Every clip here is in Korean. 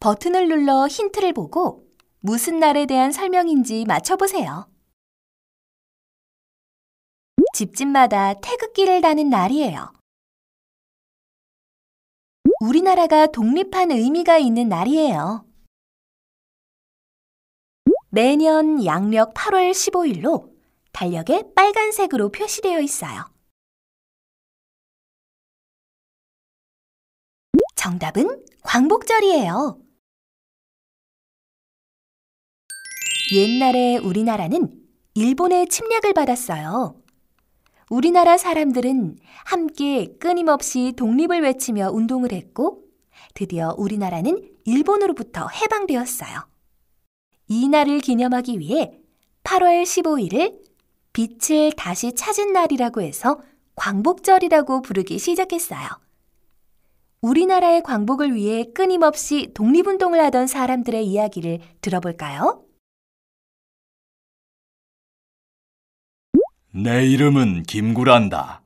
버튼을 눌러 힌트를 보고 무슨 날에 대한 설명인지 맞춰보세요. 집집마다 태극기를 다는 날이에요. 우리나라가 독립한 의미가 있는 날이에요. 매년 양력 8월 15일로 달력에 빨간색으로 표시되어 있어요. 정답은 광복절이에요. 옛날에 우리나라는 일본의 침략을 받았어요. 우리나라 사람들은 함께 끊임없이 독립을 외치며 운동을 했고, 드디어 우리나라는 일본으로부터 해방되었어요. 이 날을 기념하기 위해 8월 15일을 빛을 다시 찾은 날이라고 해서 광복절이라고 부르기 시작했어요. 우리나라의 광복을 위해 끊임없이 독립운동을 하던 사람들의 이야기를 들어볼까요? 내 이름은 김구란다.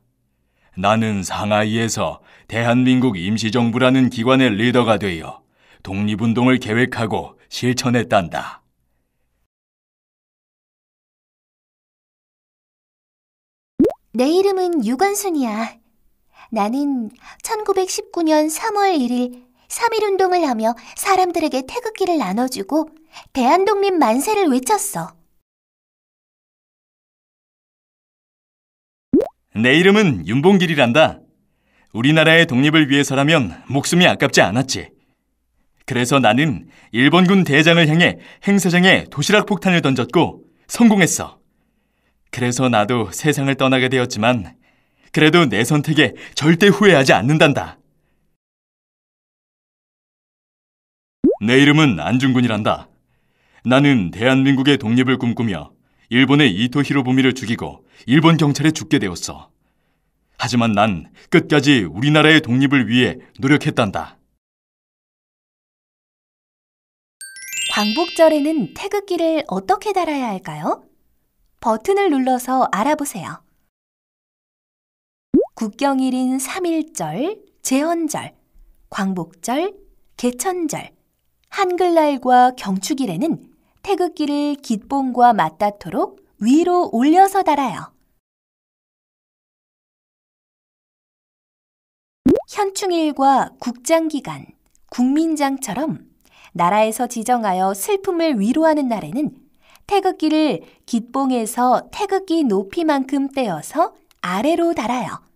나는 상하이에서 대한민국 임시정부라는 기관의 리더가 되어 독립운동을 계획하고 실천했단다. 내 이름은 유관순이야. 나는 1919년 3월 1일 3일 운동을 하며 사람들에게 태극기를 나눠주고 대한독립 만세를 외쳤어. 내 이름은 윤봉길이란다. 우리나라의 독립을 위해서라면 목숨이 아깝지 않았지. 그래서 나는 일본군 대장을 향해 행사장에 도시락 폭탄을 던졌고 성공했어. 그래서 나도 세상을 떠나게 되었지만 그래도 내 선택에 절대 후회하지 않는단다. 내 이름은 안중근이란다. 나는 대한민국의 독립을 꿈꾸며 일본의 이토 히로부미를 죽이고 일본 경찰에 죽게 되었어. 하지만 난 끝까지 우리나라의 독립을 위해 노력했단다. 광복절에는 태극기를 어떻게 달아야 할까요? 버튼을 눌러서 알아보세요. 국경일인 3일절, 제헌절, 광복절, 개천절, 한글날과 경축일에는 태극기를 깃봉과 맞닿도록 위로 올려서 달아요. 현충일과 국장기간, 국민장처럼 나라에서 지정하여 슬픔을 위로하는 날에는 태극기를 깃봉에서 태극기 높이만큼 떼어서 아래로 달아요.